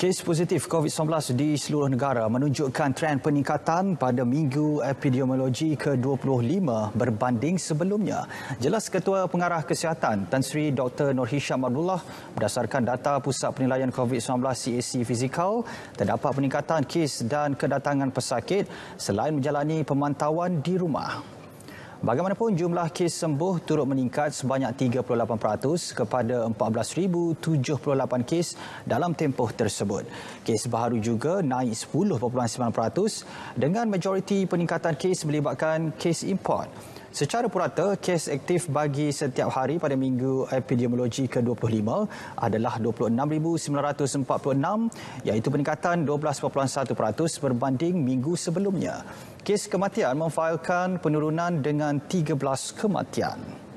Kes positif COVID-19 di seluruh negara menunjukkan tren peningkatan pada minggu epidemiologi ke-25 berbanding sebelumnya. Jelas Ketua Pengarah Kesihatan Tan Sri Dr. Nur Hisham Abdullah berdasarkan data Pusat Penilaian COVID-19 CAC Fizikal terdapat peningkatan kes dan kedatangan pesakit selain menjalani pemantauan di rumah. Bagaimanapun jumlah kes sembuh turut meningkat sebanyak 38% kepada 14078 kes dalam tempoh tersebut. Kes baru juga naik 10.9% dengan majoriti peningkatan kes melibatkan kes import. Secara purata, kes aktif bagi setiap hari pada minggu epidemiologi ke-25 adalah 26,946 iaitu peningkatan 12.1% berbanding minggu sebelumnya. Kes kematian memfailkan penurunan dengan 13 kematian.